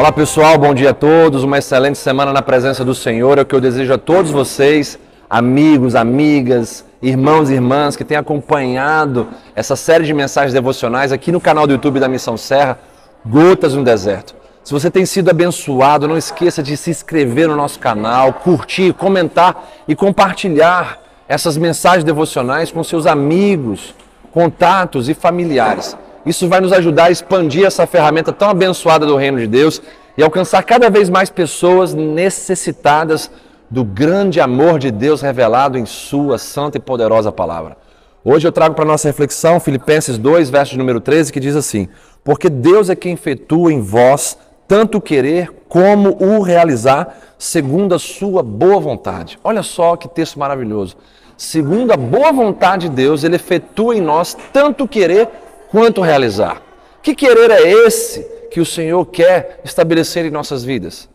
Olá pessoal, bom dia a todos, uma excelente semana na presença do Senhor, é o que eu desejo a todos vocês, amigos, amigas, irmãos e irmãs que têm acompanhado essa série de mensagens devocionais aqui no canal do YouTube da Missão Serra, Gotas no Deserto. Se você tem sido abençoado, não esqueça de se inscrever no nosso canal, curtir, comentar e compartilhar essas mensagens devocionais com seus amigos, contatos e familiares. Isso vai nos ajudar a expandir essa ferramenta tão abençoada do reino de Deus e alcançar cada vez mais pessoas necessitadas do grande amor de Deus revelado em Sua santa e poderosa palavra. Hoje eu trago para nossa reflexão Filipenses 2, verso número 13, que diz assim: Porque Deus é quem efetua em vós tanto o querer como o realizar, segundo a sua boa vontade. Olha só que texto maravilhoso. Segundo a boa vontade de Deus, ele efetua em nós tanto o querer quanto realizar. Que querer é esse que o Senhor quer estabelecer em nossas vidas?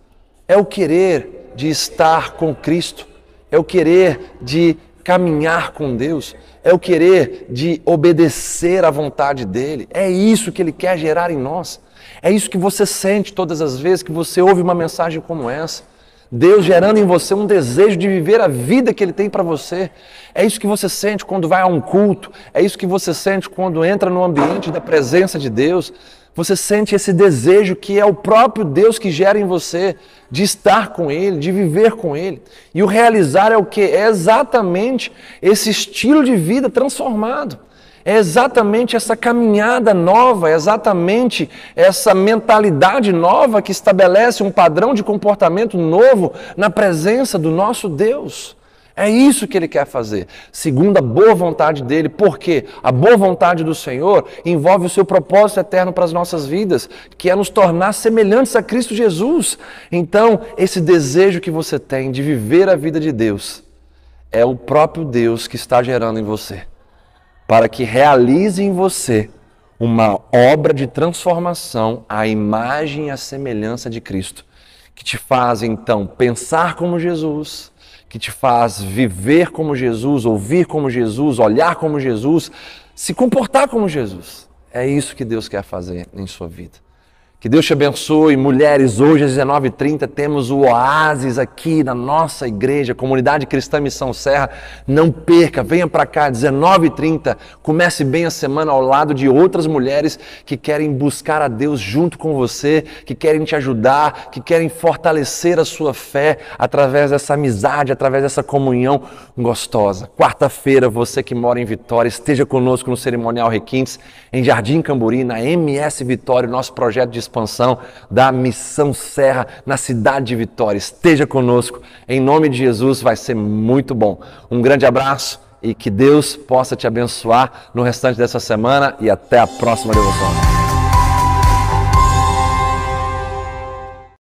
É o querer de estar com Cristo, é o querer de caminhar com Deus, é o querer de obedecer à vontade dEle. É isso que Ele quer gerar em nós. É isso que você sente todas as vezes que você ouve uma mensagem como essa. Deus gerando em você um desejo de viver a vida que Ele tem para você. É isso que você sente quando vai a um culto, é isso que você sente quando entra no ambiente da presença de Deus. Você sente esse desejo que é o próprio Deus que gera em você de estar com Ele, de viver com Ele. E o realizar é o que? É exatamente esse estilo de vida transformado. É exatamente essa caminhada nova, é exatamente essa mentalidade nova que estabelece um padrão de comportamento novo na presença do nosso Deus. É isso que ele quer fazer, segundo a boa vontade dele, porque a boa vontade do Senhor envolve o seu propósito eterno para as nossas vidas, que é nos tornar semelhantes a Cristo Jesus. Então, esse desejo que você tem de viver a vida de Deus é o próprio Deus que está gerando em você para que realize em você uma obra de transformação à imagem e à semelhança de Cristo, que te faz então pensar como Jesus, que te faz viver como Jesus, ouvir como Jesus, olhar como Jesus, se comportar como Jesus. É isso que Deus quer fazer em sua vida. Que Deus te abençoe. Mulheres, hoje às 19h30 temos o Oásis aqui na nossa igreja, Comunidade Cristã Missão Serra. Não perca, venha para cá, 19h30. Comece bem a semana ao lado de outras mulheres que querem buscar a Deus junto com você, que querem te ajudar, que querem fortalecer a sua fé através dessa amizade, através dessa comunhão gostosa. Quarta-feira, você que mora em Vitória, esteja conosco no Cerimonial Requintes, em Jardim Camburi, na MS Vitória, nosso projeto de expansão da Missão Serra na cidade de Vitória. Esteja conosco, em nome de Jesus, vai ser muito bom. Um grande abraço e que Deus possa te abençoar no restante dessa semana e até a próxima devoção.